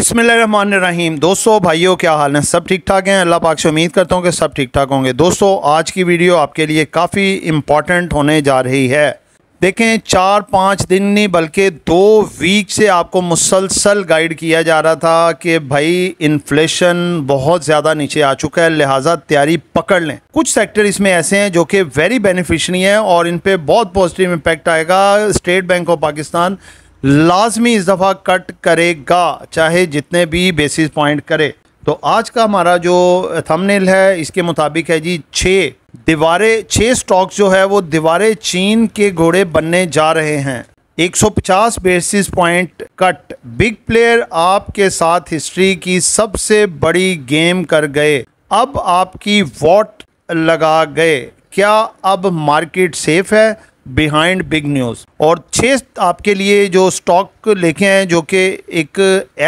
बिसमीम दोस्तों भाइयों क्या हाल है सब ठीक ठाक हैं अल्लाह पाक से उम्मीद करता हूँ कि सब ठीक ठाक होंगे दोस्तों आज की वीडियो आपके लिए काफ़ी इम्पॉर्टेंट होने जा रही है देखें चार पाँच दिन नहीं बल्कि दो वीक से आपको मुसलसल गाइड किया जा रहा था कि भाई इन्फ्लेशन बहुत ज़्यादा नीचे आ चुका है लिहाजा तैयारी पकड़ लें कुछ सेक्टर इसमें ऐसे हैं जो कि वेरी बेनिफिशरी हैं और इन पर बहुत पॉजिटिव इम्पेक्ट आएगा स्टेट बैंक ऑफ पाकिस्तान लाजमी दफ़ा कट करेगा चाहे जितने भी बेसिस पॉइंट करे तो आज का हमारा जो थंबनेल है इसके मुताबिक है जी छः दीवारें छः स्टॉक्स जो है वो दीवारें चीन के घोड़े बनने जा रहे हैं 150 basis point cut big player आपके साथ हिस्ट्री की सबसे बड़ी गेम कर गए अब आपकी वॉट लगा गए क्या अब मार्केट सेफ है बिहाइंड बिग न्यूज़ और छः आपके लिए जो स्टॉक लेके हैं जो कि एक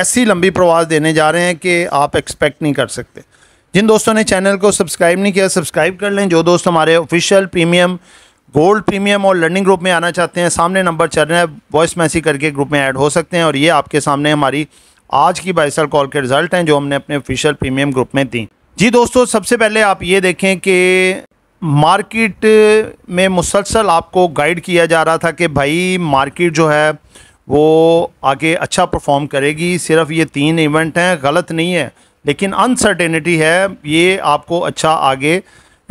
ऐसी लंबी प्रवास देने जा रहे हैं कि आप एक्सपेक्ट नहीं कर सकते जिन दोस्तों ने चैनल को सब्सक्राइब नहीं किया सब्सक्राइब कर लें जो दोस्त हमारे ऑफिशियल प्रीमियम गोल्ड प्रीमियम और लर्निंग ग्रुप में आना चाहते हैं सामने नंबर चल रहे हैं वॉइस मैसेज करके ग्रुप में ऐड हो सकते हैं और ये आपके सामने हमारी आज की बाईसल कॉल के रिजल्ट हैं जो हमने अपने ऑफिशियल प्रीमियम ग्रुप में दी जी दोस्तों सबसे पहले आप ये देखें कि मार्केट में मुसलसल आपको गाइड किया जा रहा था कि भाई मार्केट जो है वो आगे अच्छा परफॉर्म करेगी सिर्फ ये तीन इवेंट हैं गलत नहीं है लेकिन अनसर्टेनिटी है ये आपको अच्छा आगे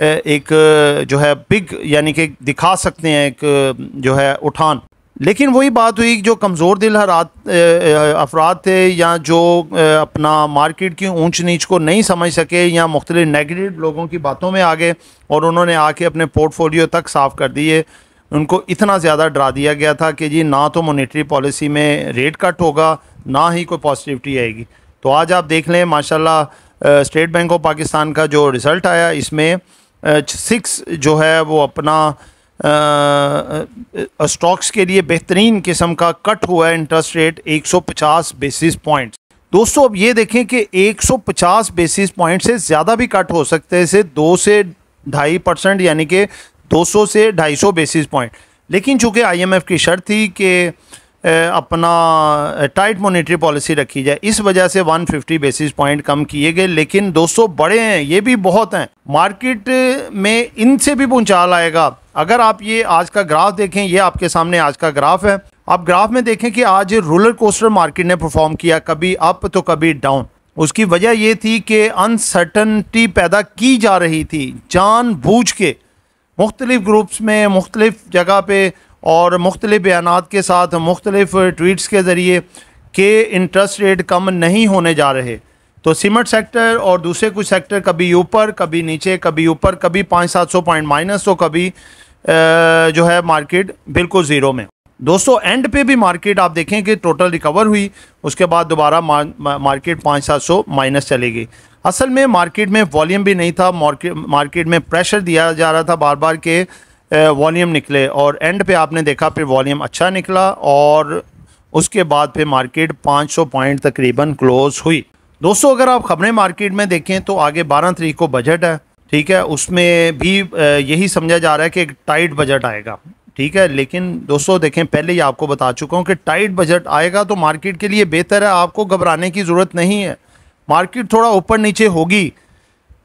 एक जो है बिग यानी कि दिखा सकते हैं एक जो है उठान लेकिन वही बात हुई जो कमज़ोर दिल हरात अफराद थे या जो अपना मार्केट की ऊंच नीच को नहीं समझ सके या मुख्तलि नेगेटिव लोगों की बातों में आ गए और उन्होंने आके अपने पोर्टफोलियो तक साफ़ कर दिए उनको इतना ज़्यादा डरा दिया गया था कि जी ना तो मोनिट्री पॉलिसी में रेट कट होगा ना ही कोई पॉजिटिविटी आएगी तो आज आप देख लें माशाला स्टेट बैंक ऑफ पाकिस्तान का जो रिज़ल्ट आया इसमें सिक्स जो है वो अपना स्टॉक्स के लिए बेहतरीन किस्म का कट हुआ है इंटरेस्ट रेट 150 बेसिस पॉइंट्स दोस्तों अब ये देखें कि 150 बेसिस पॉइंट से ज़्यादा भी कट हो सकते हैं से दो से ढाई परसेंट यानी कि 200 से 250 बेसिस पॉइंट लेकिन चूंकि आईएमएफ की शर्त थी कि अपना टाइट मॉनेटरी पॉलिसी रखी जाए इस वजह से 150 बेसिस पॉइंट कम किए गए लेकिन 200 बड़े हैं ये भी बहुत हैं मार्केट में इनसे भी भूचाल आएगा अगर आप ये आज का ग्राफ देखें ये आपके सामने आज का ग्राफ है आप ग्राफ में देखें कि आज रोलर कोस्टर मार्केट ने परफॉर्म किया कभी अप तो कभी डाउन उसकी वजह ये थी कि अनसर्टनटी पैदा की जा रही थी जान बूझ के मुख्तलिफ ग्रुप्स में मुख्तलिफ जगह पे और मुख्तलिफ़ बयान के साथ मुख्तलिफ़ ट्वीट्स के ज़रिए के इंटरेस्ट रेट कम नहीं होने जा रहे तो सीमेंट सेक्टर और दूसरे कुछ सेक्टर कभी ऊपर कभी नीचे कभी ऊपर कभी पाँच सात सौ पॉइंट माइनस तो कभी आ, जो है मार्केट बिल्कुल ज़ीरो में दोस्तों एंड पे भी मार्केट आप देखें कि टोटल रिकवर हुई उसके बाद दोबारा मार्केट पाँच सात सौ माइनस चली गई असल में मार्केट में वॉल्यूम भी नहीं था मार्केट में प्रेशर दिया जा रहा था बार बार के वॉल्यूम निकले और एंड पे आपने देखा फिर वॉल्यूम अच्छा निकला और उसके बाद फिर मार्केट 500 पॉइंट तकरीबन क्लोज हुई दोस्तों अगर आप खबरें मार्केट में देखें तो आगे 12 तरीक को बजट है ठीक है उसमें भी यही समझा जा रहा है कि एक टाइट बजट आएगा ठीक है लेकिन दोस्तों देखें पहले ही आपको बता चुका हूँ कि टाइट बजट आएगा तो मार्केट के लिए बेहतर है आपको घबराने की ज़रूरत नहीं है मार्केट थोड़ा ऊपर नीचे होगी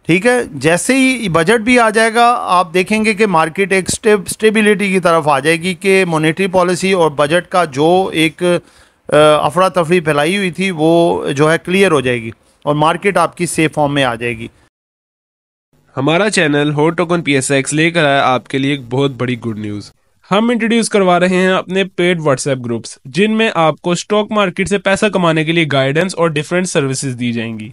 ठीक है जैसे ही बजट भी आ जाएगा आप देखेंगे कि मार्केट एक स्टेबिलिटी की तरफ आ जाएगी कि मॉनेटरी पॉलिसी और बजट का जो एक अफरा तफरी फैलाई हुई थी वो जो है क्लियर हो जाएगी और मार्केट आपकी सेफ फॉर्म में आ जाएगी हमारा चैनल हो टोकन पी एस एक्स लेकर आया आपके लिए एक बहुत बड़ी गुड न्यूज़ हम इंट्रोड्यूस करवा रहे हैं अपने पेड व्हाट्सएप ग्रुप्स जिनमें आपको स्टॉक मार्केट से पैसा कमाने के लिए गाइडेंस और डिफरेंट सर्विसेज दी जाएंगी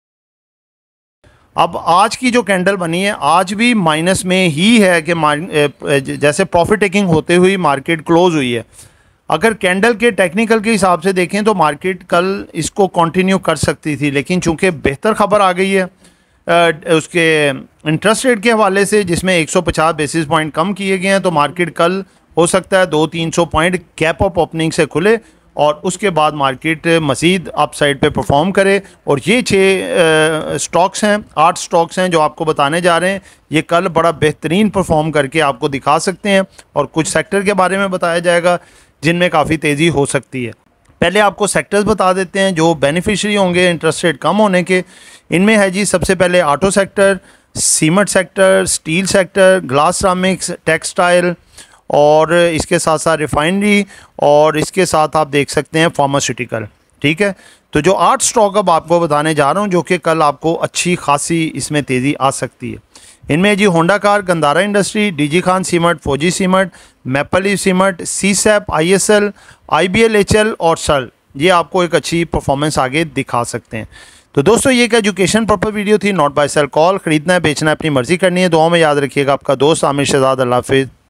अब आज की जो कैंडल बनी है आज भी माइनस में ही है कि जैसे प्रॉफिट टेकिंग होते हुई मार्केट क्लोज हुई है अगर कैंडल के टेक्निकल के हिसाब से देखें तो मार्केट कल इसको कंटिन्यू कर सकती थी लेकिन चूंकि बेहतर खबर आ गई है उसके इंटरेस्ट रेट के हवाले से जिसमें 150 बेसिस पॉइंट कम किए गए हैं तो मार्केट कल हो सकता है दो तीन सौ पॉइंट गैप ऑफ ओपनिंग से खुले और उसके बाद मार्केट मज़ीद अप साइड पर परफॉर्म करे और ये छः स्टॉक्स हैं आठ स्टॉक्स हैं जो आपको बताने जा रहे हैं ये कल बड़ा बेहतरीन परफॉर्म करके आपको दिखा सकते हैं और कुछ सेक्टर के बारे में बताया जाएगा जिनमें काफ़ी तेज़ी हो सकती है पहले आपको सेक्टर्स बता देते हैं जो बेनिफिशरी होंगे इंटरेस्ट रेट कम होने के इनमें है जी सबसे पहले auto sector cement sector steel sector glass ceramics textile और इसके साथ साथ रिफाइनरी और इसके साथ आप देख सकते हैं फार्मास्यूटिकल ठीक है तो जो आठ स्टॉक अब आपको बताने जा रहा हूँ जो कि कल आपको अच्छी खासी इसमें तेज़ी आ सकती है इनमें जी Honda car Gandhara industry DG Khan cement Fauji cement maple leaf cement सी सैप I S L I B L H L और सल ये आपको एक अच्छी परफॉर्मेंस आगे दिखा सकते हैं तो दोस्तों ये एक एजुकेशन प्रॉपर वीडियो थी नॉट बाय सेल कॉल खरीदना है बेचना है अपनी मर्जी करनी है दुआ में याद रखिएगा आपका दोस्त आमिर शहजाद अल्लाफिज़